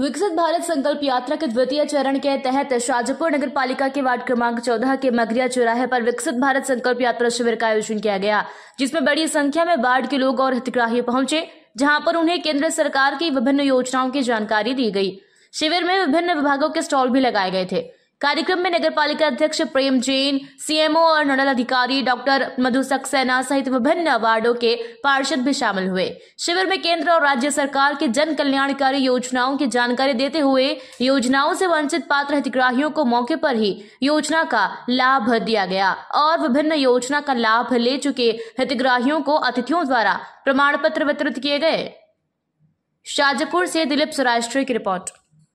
विकसित भारत संकल्प यात्रा के द्वितीय चरण के तहत शाजापुर नगर पालिका के वार्ड क्रमांक 14 के मगरिया चौराहे पर विकसित भारत संकल्प यात्रा शिविर का आयोजन किया गया जिसमें बड़ी संख्या में वार्ड के लोग और हितग्राही पहुंचे जहां पर उन्हें केंद्र सरकार की विभिन्न योजनाओं की जानकारी दी गई शिविर में विभिन्न विभागों के स्टॉल भी लगाए गए थे कार्यक्रम में नगर पालिका अध्यक्ष प्रेम जैन सीएमओ और नोडल अधिकारी डॉक्टर मधु सक्सेना सहित विभिन्न वार्डो के पार्षद भी शामिल हुए शिविर में केंद्र और राज्य सरकार के जन कल्याणकारी योजनाओं की जानकारी देते हुए योजनाओं से वंचित पात्र हितग्राहियों को मौके पर ही योजना का लाभ दिया गया और विभिन्न योजना का लाभ ले चुके हितग्राहियों को अतिथियों द्वारा प्रमाण पत्र वितरित किए गए शाजापुर से दिलीप सौराष्ट्रीय की रिपोर्ट